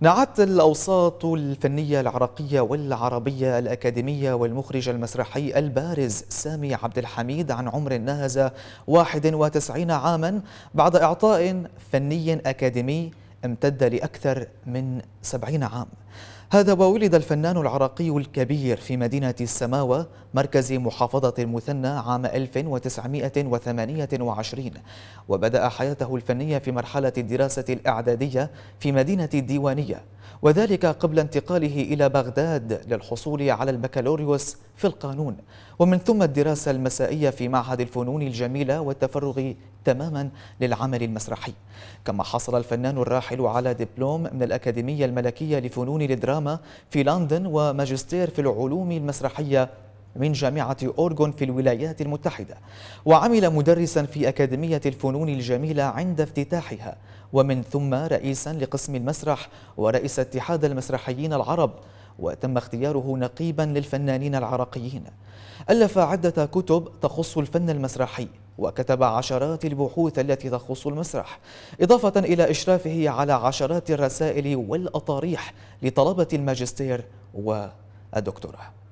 نعت الأوساط الفنية العراقية والعربية الأكاديمية والمخرج المسرحي البارز سامي عبد الحميد عن عمر ناهز 91 عاما بعد إعطاء فني أكاديمي امتد لأكثر من سبعين عام هذا وولد الفنان العراقي الكبير في مدينة السماوة مركز محافظة المثنى عام 1928 وبدأ حياته الفنية في مرحلة الدراسة الإعدادية في مدينة الديوانية وذلك قبل انتقاله إلى بغداد للحصول على البكالوريوس في القانون ومن ثم الدراسة المسائية في معهد الفنون الجميلة والتفرغ تماما للعمل المسرحي كما حصل الفنان الراحل على دبلوم من الأكاديمية الملكية لفنون الدراما في لندن وماجستير في العلوم المسرحية من جامعة أورغون في الولايات المتحدة وعمل مدرسا في أكاديمية الفنون الجميلة عند افتتاحها ومن ثم رئيسا لقسم المسرح ورئيس اتحاد المسرحيين العرب وتم اختياره نقيبا للفنانين العراقيين ألف عدة كتب تخص الفن المسرحي وكتب عشرات البحوث التي تخص المسرح إضافة إلى إشرافه على عشرات الرسائل والأطاريح لطلبة الماجستير والدكتوراه